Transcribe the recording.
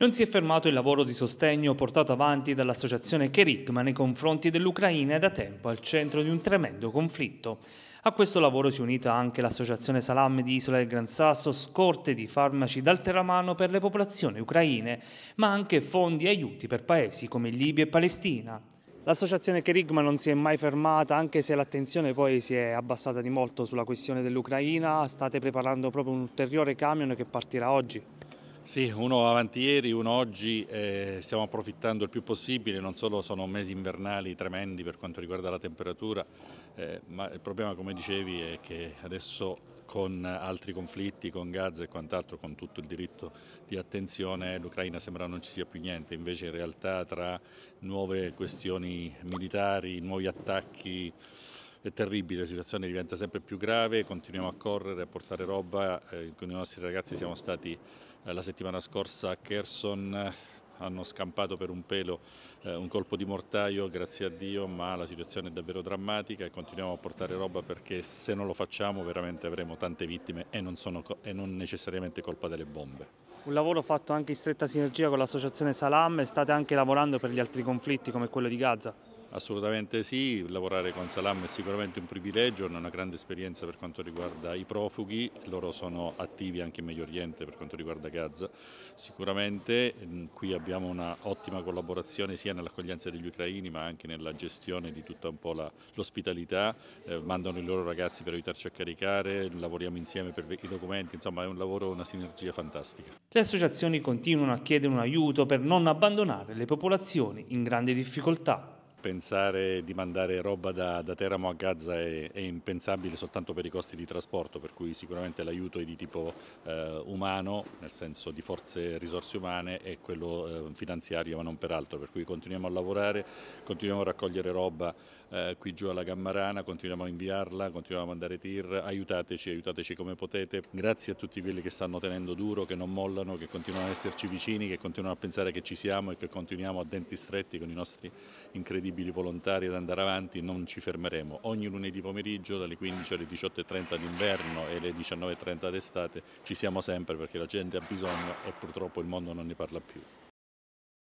Non si è fermato il lavoro di sostegno portato avanti dall'associazione Kerigma nei confronti dell'Ucraina da tempo al centro di un tremendo conflitto. A questo lavoro si è unita anche l'associazione Salamme di Isola del Gran Sasso, scorte di farmaci d'altera mano per le popolazioni ucraine, ma anche fondi e aiuti per paesi come Libia e Palestina. L'associazione Kerigma non si è mai fermata, anche se l'attenzione poi si è abbassata di molto sulla questione dell'Ucraina. State preparando proprio un ulteriore camion che partirà oggi. Sì, uno avanti ieri, uno oggi, eh, stiamo approfittando il più possibile, non solo sono mesi invernali tremendi per quanto riguarda la temperatura, eh, ma il problema come dicevi è che adesso con altri conflitti, con Gaza e quant'altro, con tutto il diritto di attenzione, l'Ucraina sembra non ci sia più niente, invece in realtà tra nuove questioni militari, nuovi attacchi è terribile, la situazione diventa sempre più grave, continuiamo a correre, a portare roba, eh, con i nostri ragazzi siamo stati eh, la settimana scorsa a Kherson, eh, hanno scampato per un pelo un colpo di mortaio, grazie a Dio, ma la situazione è davvero drammatica e continuiamo a portare roba perché se non lo facciamo veramente avremo tante vittime e non, sono, e non necessariamente colpa delle bombe. Un lavoro fatto anche in stretta sinergia con l'associazione Salam e state anche lavorando per gli altri conflitti come quello di Gaza? Assolutamente sì, lavorare con Salam è sicuramente un privilegio, hanno una grande esperienza per quanto riguarda i profughi, loro sono attivi anche in Medio Oriente per quanto riguarda Gaza. Sicuramente mm, qui abbiamo un'ottima collaborazione sia nell'accoglienza degli ucraini ma anche nella gestione di tutta un po' l'ospitalità, eh, mandano i loro ragazzi per aiutarci a caricare, lavoriamo insieme per i documenti, insomma è un lavoro, una sinergia fantastica. Le associazioni continuano a chiedere un aiuto per non abbandonare le popolazioni in grande difficoltà pensare di mandare roba da, da Teramo a Gaza è, è, impensabile soltanto per i costi di trasporto, per cui sicuramente l'aiuto è di tipo eh, umano, nel senso di forze e risorse umane e quello eh, finanziario ma non per altro, per cui continuiamo a lavorare, continuiamo a raccogliere roba eh, qui giù alla Gammarana, continuiamo a inviarla, continuiamo a mandare tir, aiutateci, aiutateci come potete, grazie a tutti quelli che stanno tenendo duro, che non mollano, che continuano ad esserci vicini, che continuano a pensare che ci siamo e che continuiamo a denti stretti con i nostri incredibili incredibili volontari ad andare avanti, non ci fermeremo. Ogni lunedì pomeriggio dalle 15 alle 18.30 d'inverno e alle 19.30 d'estate ci siamo sempre perché la gente ha bisogno e purtroppo il mondo non ne parla più.